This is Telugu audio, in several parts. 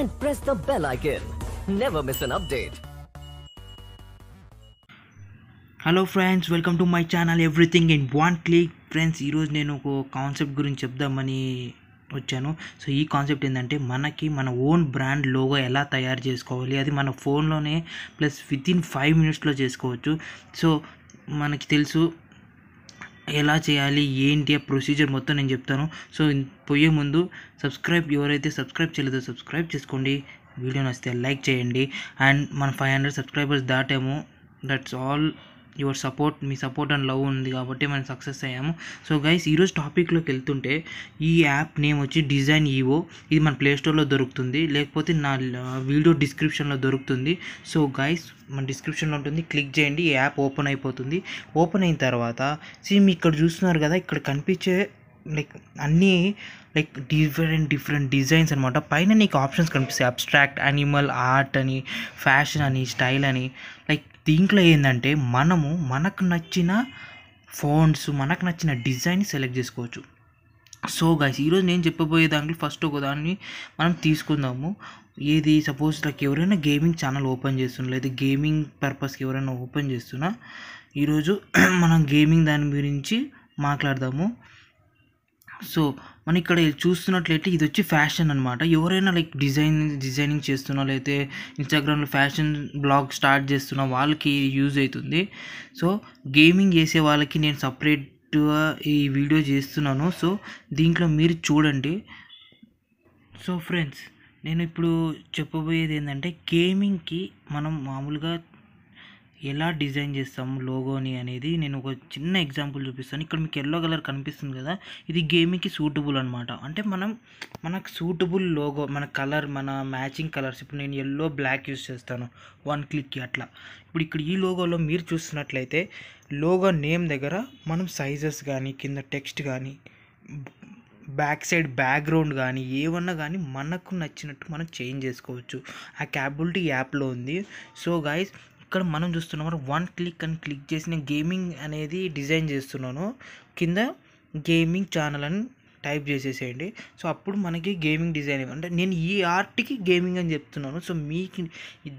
and press the bell icon. Never miss an update. Hello friends welcome to my channel everything in one click friends ఈరోజు నేను ఒక కాన్సెప్ట్ గురించి చెప్దామని వచ్చాను సో ఈ కాన్సెప్ట్ ఏంటంటే మనకి మన ఓన్ బ్రాండ్ లోగో ఎలా తయారు చేసుకోవాలి అది మన ఫోన్లోనే ప్లస్ విత్ ఇన్ ఫైవ్ మినిట్స్లో చేసుకోవచ్చు సో మనకి తెలుసు ఎలా చేయాలి ఏంటి ఆ ప్రొసీజర్ మొత్తం నేను చెప్తాను సో పోయే ముందు సబ్స్క్రైబ్ ఎవరైతే సబ్స్క్రైబ్ చేయలేదో సబ్స్క్రైబ్ చేసుకోండి వీడియో నచ్చితే లైక్ చేయండి అండ్ మన ఫైవ్ హండ్రెడ్ సబ్స్క్రైబర్స్ దాటాము దట్స్ ఆల్ యువర్ సపోర్ట్ మీ సపోర్ట్ అండ్ లవ్ ఉంది కాబట్టి మనం సక్సెస్ అయ్యాము సో గైస్ ఈరోజు టాపిక్లోకి వెళ్తుంటే ఈ యాప్ నేమ్ వచ్చి డిజైన్ ఈవో e ఇది మన ప్లేస్టోర్లో దొరుకుతుంది లేకపోతే నా వీడియో డిస్క్రిప్షన్లో దొరుకుతుంది సో గైస్ మన డిస్క్రిప్షన్లో ఉంటుంది క్లిక్ చేయండి ఈ యాప్ ఓపెన్ అయిపోతుంది ఓపెన్ అయిన తర్వాత మీ ఇక్కడ చూస్తున్నారు కదా ఇక్కడ కనిపించే లైక్ అన్నీ లైక్ డిఫరెంట్ డిఫరెంట్ డిజైన్స్ అనమాట పైన నీకు ఆప్షన్స్ కనిపిస్తాయి అబ్స్ట్రాక్ట్ అనిమల్ ఆర్ట్ అని ఫ్యాషన్ అని స్టైల్ అని లైక్ దీంట్లో ఏంటంటే మనము మనకు నచ్చిన ఫోన్స్ మనకు నచ్చిన డిజైన్ సెలెక్ట్ చేసుకోవచ్చు సో గాయస్ ఈరోజు నేను చెప్పబోయే దాంట్లో ఫస్ట్ ఒక దాన్ని మనం తీసుకుందాము ఏది సపోజ్ నాకు ఎవరైనా గేమింగ్ ఛానల్ ఓపెన్ చేస్తున్నా లేదా గేమింగ్ పర్పస్కి ఎవరైనా ఓపెన్ చేస్తున్నా ఈరోజు మనం గేమింగ్ దాని గురించి మాట్లాడదాము సో మనం ఇక్కడ చూస్తున్నట్లయితే ఇది వచ్చి ఫ్యాషన్ అనమాట ఎవరైనా లైక్ డిజైన్ డిజైనింగ్ చేస్తున్నా లేకపోతే ఇన్స్టాగ్రామ్లో ఫ్యాషన్ బ్లాగ్ స్టార్ట్ చేస్తున్న వాళ్ళకి యూజ్ అవుతుంది సో గేమింగ్ చేసే వాళ్ళకి నేను సపరేట్గా ఈ వీడియో చేస్తున్నాను సో దీంట్లో మీరు చూడండి సో ఫ్రెండ్స్ నేను ఇప్పుడు చెప్పబోయేది ఏంటంటే గేమింగ్కి మనం మామూలుగా ఎలా డిజైన్ చేస్తాము లోగోని అనేది నేను ఒక చిన్న ఎగ్జాంపుల్ చూపిస్తాను ఇక్కడ మీకు ఎల్లో కలర్ కనిపిస్తుంది కదా ఇది గేమింగ్కి సూటబుల్ అనమాట అంటే మనం మనకు సూటబుల్ లోగో మన కలర్ మన మ్యాచింగ్ కలర్స్ ఇప్పుడు నేను ఎల్లో బ్లాక్ యూస్ చేస్తాను వన్ క్లిక్కి అట్లా ఇప్పుడు ఇక్కడ ఈ లోగోలో మీరు చూస్తున్నట్లయితే లోగో నేమ్ దగ్గర మనం సైజెస్ కానీ కింద టెక్స్ట్ కానీ బ్యాక్ సైడ్ బ్యాక్గ్రౌండ్ కానీ ఏమన్నా కానీ మనకు నచ్చినట్టు మనం చేంజ్ చేసుకోవచ్చు ఆ క్యాబిలిటీ యాప్లో ఉంది సో గాయస్ ఇక్కడ మనం చూస్తున్నాం వన్ క్లిక్ అని క్లిక్ చేసి నేను గేమింగ్ అనేది డిజైన్ చేస్తున్నాను కింద గేమింగ్ ఛానల్ అని టైప్ చేసేసేయండి సో అప్పుడు మనకి గేమింగ్ డిజైన్ అంటే నేను ఈ ఆర్ట్కి గేమింగ్ అని చెప్తున్నాను సో మీకు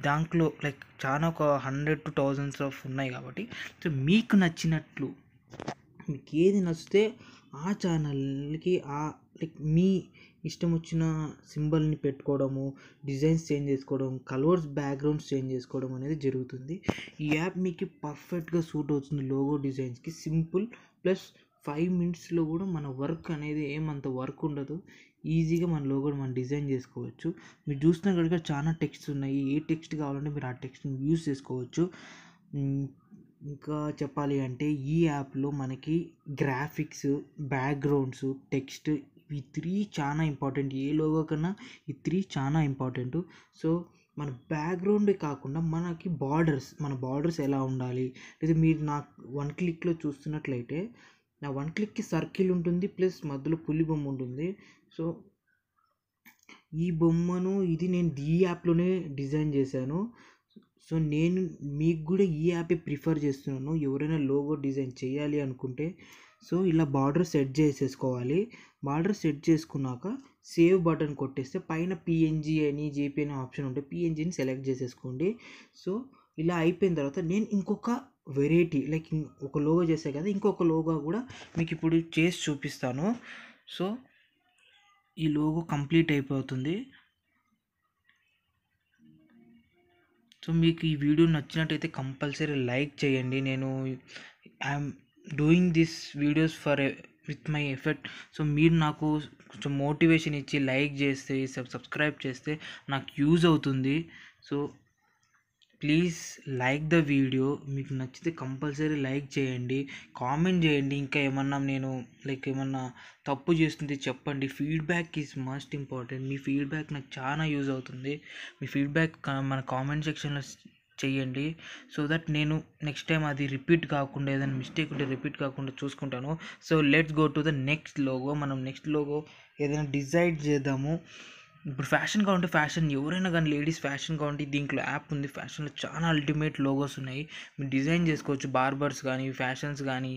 దాంట్లో లైక్ చాలా ఒక హండ్రెడ్ టు థౌజండ్స్ ఆఫ్ ఉన్నాయి కాబట్టి సో మీకు నచ్చినట్లు మీకు ఏది నచ్చితే ఆ ఛానల్కి ఆ లైక్ మీ ఇష్టం వచ్చిన సింబల్ని పెట్టుకోవడము డిజైన్స్ చేంజ్ చేసుకోవడం కలర్స్ బ్యాక్గ్రౌండ్స్ చేంజ్ చేసుకోవడం అనేది జరుగుతుంది ఈ యాప్ మీకు పర్ఫెక్ట్గా సూట్ అవుతుంది లోగో డిజైన్స్కి సింపుల్ ప్లస్ ఫైవ్ మినిట్స్లో కూడా మన వర్క్ అనేది ఏమంత వర్క్ ఉండదు ఈజీగా మన లోగో మనం డిజైన్ చేసుకోవచ్చు మీరు చూస్తున్న కనుక చాలా టెక్స్ట్ ఉన్నాయి ఏ టెక్స్ట్ కావాలంటే మీరు ఆ టెక్స్ట్ని యూస్ చేసుకోవచ్చు ఇంకా చెప్పాలి అంటే ఈ యాప్లో మనకి గ్రాఫిక్స్ బ్యాక్గ్రౌండ్స్ టెక్స్ట్ ఈ త్రీ చాలా ఇంపార్టెంట్ ఏ లోగో కన్నా ఈ త్రీ చాలా ఇంపార్టెంట్ సో మన బ్యాక్గ్రౌండే కాకుండా మనకి బార్డర్స్ మన బార్డర్స్ ఎలా ఉండాలి లేదా మీరు నా వన్ క్లిక్లో చూస్తున్నట్లయితే నా వన్ క్లిక్కి సర్కిల్ ఉంటుంది ప్లస్ మధ్యలో పులి బొమ్మ ఉంటుంది సో ఈ బొమ్మను ఇది నేను ఈ యాప్లోనే డిజైన్ చేశాను సో నేను మీకు కూడా ఈ యాపే ప్రిఫర్ చేస్తున్నాను ఎవరైనా లోగో డిజైన్ చేయాలి అనుకుంటే సో ఇలా బార్డర్ సెట్ చేసేసుకోవాలి బార్డర్ సెట్ చేసుకున్నాక సేవ్ బటన్ కొట్టేస్తే పైన పిఎన్జీ అని జేపీ అనే ఆప్షన్ ఉంటే పిఎన్జీని సెలెక్ట్ చేసేసుకోండి సో ఇలా అయిపోయిన తర్వాత నేను ఇంకొక వెరైటీ లైక్ ఒక లోగో చేసే కదా ఇంకొక లోగో కూడా మీకు ఇప్పుడు చేసి చూపిస్తాను సో ఈ లోగో కంప్లీట్ అయిపోతుంది సో మీకు ఈ వీడియో నచ్చినట్టయితే కంపల్సరీ లైక్ చేయండి నేను I'm doing this videos for with my effort so మీరు నాకు కొంచెం మోటివేషన్ ఇచ్చి లైక్ చేస్తే సబ్ సబ్స్క్రైబ్ చేస్తే నాకు యూజ్ అవుతుంది so please like the video మీకు నచ్చితే కంపల్సరీ లైక్ చేయండి కామెంట్ చేయండి ఇంకా ఏమన్నా నేను లైక్ ఏమన్నా తప్పు చేస్తుంటే చెప్పండి ఫీడ్బ్యాక్ ఈజ్ మస్ట్ ఇంపార్టెంట్ మీ ఫీడ్బ్యాక్ నాకు చాలా యూజ్ అవుతుంది మీ ఫీడ్బ్యాక్ మన కామెంట్ సెక్షన్లో చేయండి సో దట్ నేను నెక్స్ట్ టైం అది రిపీట్ కాకుండా ఏదైనా మిస్టేక్ ఉంటే రిపీట్ కాకుండా చూసుకుంటాను so let's go to the next logo మనం నెక్స్ట్ లోగో ఏదైనా డిసైడ్ చేద్దాము ఇప్పుడు ఫ్యాషన్ ఉంటే ఫ్యాషన్ ఎవరైనా కానీ లేడీస్ ఫ్యాషన్ ఉంటే దీంట్లో యాప్ ఉంది ఫ్యాషన్లో చాలా అల్టిమేట్ లోగోస్ ఉన్నాయి మీరు డిజైన్ చేసుకోవచ్చు బార్బర్స్ కానీ ఫ్యాషన్స్ కానీ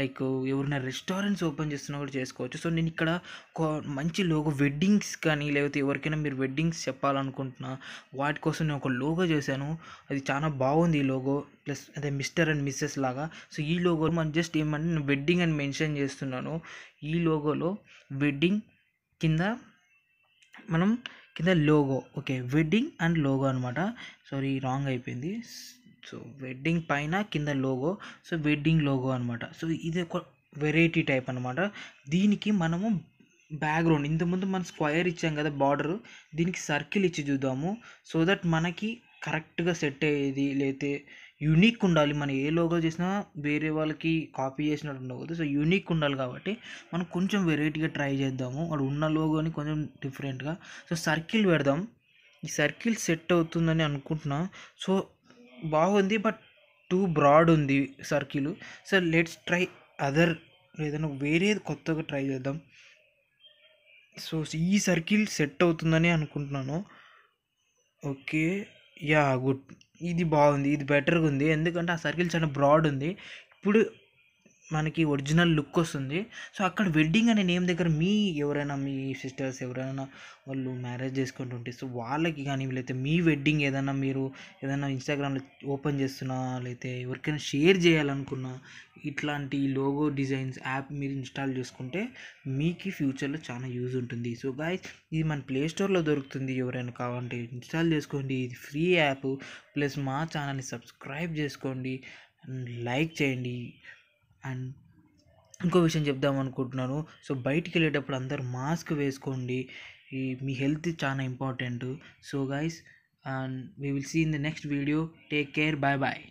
లైక్ ఎవరైనా రెస్టారెంట్స్ ఓపెన్ చేస్తున్నా కూడా చేసుకోవచ్చు సో నేను ఇక్కడ మంచి లోగో వెడ్డింగ్స్ కానీ లేకపోతే ఎవరికైనా మీరు వెడ్డింగ్స్ చెప్పాలనుకుంటున్నా వాటి కోసం నేను ఒక లోగో చేశాను అది చాలా బాగుంది ఈ లోగో ప్లస్ అదే మిస్టర్ అండ్ మిస్సెస్ లాగా సో ఈ లోగో మనం జస్ట్ ఏమంటే నేను వెడ్డింగ్ అని మెన్షన్ చేస్తున్నాను ఈ లోగోలో వెడ్డింగ్ కింద మనం కింద logo okay wedding and logo అనమాట సారీ రాంగ్ అయిపోయింది సో వెడ్డింగ్ పైన కింద లోగో సో వెడ్డింగ్ లోగో అనమాట సో ఇది ఒక వెరైటీ టైప్ అనమాట దీనికి మనము బ్యాక్గ్రౌండ్ ఇంతకుముందు మనం స్క్వేర్ ఇచ్చాం కదా బార్డర్ దీనికి సర్కిల్ ఇచ్చి చూద్దాము సో దట్ మనకి కరెక్ట్గా సెట్ అయ్యేది లేతే యూనిక్ ఉండాలి మనం ఏ లోగో చేసినా వేరే వాళ్ళకి కాపీ చేసినట్టు ఉండకూడదు సో యూనిక్ ఉండాలి కాబట్టి మనం కొంచెం వెరైటీగా ట్రై చేద్దాము వాడు ఉన్న లోగోని కొంచెం డిఫరెంట్గా సో సర్కిల్ పెడదాం ఈ సర్కిల్ సెట్ అవుతుందని అనుకుంటున్నా సో బాగుంది బట్ టూ బ్రాడ్ ఉంది circle so let's try other ఏదైనా వేరేది కొత్తగా ట్రై చేద్దాం సో ఈ సర్కిల్ సెట్ అవుతుందని అనుకుంటున్నాను ఓకే యా గుడ్ ఇది బాగుంది ఇది బెటర్గా ఉంది ఎందుకంటే ఆ సర్కిల్ చాలా బ్రాడ్ ఉంది ఇప్పుడు మనకి ఒరిజినల్ లుక్ వస్తుంది సో అక్కడ వెడ్డింగ్ అనే నేమ్ దగ్గర మీ ఎవరైనా మీ సిస్టర్స్ ఎవరైనా వాళ్ళు మ్యారేజ్ చేసుకుంటుంటే సో వాళ్ళకి కానీ లేకపోతే మీ వెడ్డింగ్ ఏదైనా మీరు ఏదైనా ఇన్స్టాగ్రామ్లో ఓపెన్ చేస్తున్నా లేకపోతే ఎవరికైనా షేర్ చేయాలనుకున్నా ఇట్లాంటి లోగో డిజైన్స్ యాప్ మీరు ఇన్స్టాల్ చేసుకుంటే మీకు ఫ్యూచర్లో చాలా యూజ్ ఉంటుంది సో గాయస్ ఇది మన ప్లే స్టోర్లో దొరుకుతుంది ఎవరైనా కావాలంటే ఇన్స్టాల్ చేసుకోండి ఇది ఫ్రీ యాప్ ప్లస్ మా ఛానల్ని సబ్స్క్రైబ్ చేసుకోండి అండ్ లైక్ చేయండి అండ్ ఇంకో విషయం చెప్దాం అనుకుంటున్నాను సో బయటికి వెళ్ళేటప్పుడు అందరూ మాస్క్ వేసుకోండి ఈ మీ హెల్త్ చాలా important so guys and we will see in the next video take care bye bye